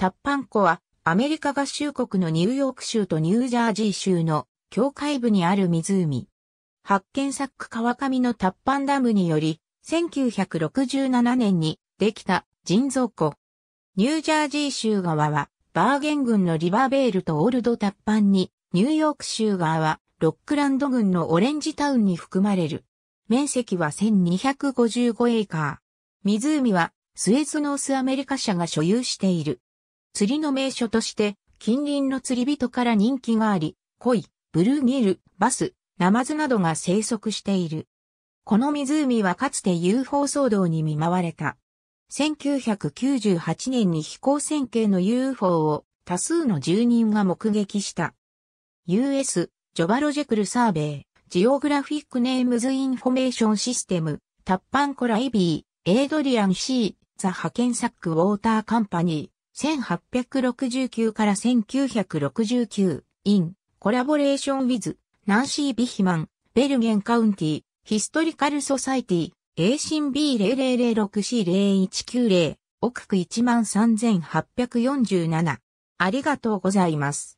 タッパン湖はアメリカ合衆国のニューヨーク州とニュージャージー州の境界部にある湖。発見作ク川上のタッパンダムにより、1967年にできた人造湖。ニュージャージー州側はバーゲン郡のリバーベールとオールドタッパンに、ニューヨーク州側はロックランド郡のオレンジタウンに含まれる。面積は1255エーカー。湖はスエズノースアメリカ社が所有している。釣りの名所として、近隣の釣り人から人気があり、鯉、ブルーギル、バス、ナマズなどが生息している。この湖はかつて UFO 騒動に見舞われた。1998年に飛行線形の UFO を多数の住人が目撃した。US ジョバロジェクルサーベイ、ジオグラフィックネームズインフォメーションシステム、タッパンコライビー、エイドリアン C、ザ派遣サックウォーターカンパニー。1869から1969、in、コラボレーションウィズ、ナンシー・ビヒマン、ベルゲンカウンティ、ヒストリカル・ソサイティ、A 新 B0006C0190、奥区13847。ありがとうございます。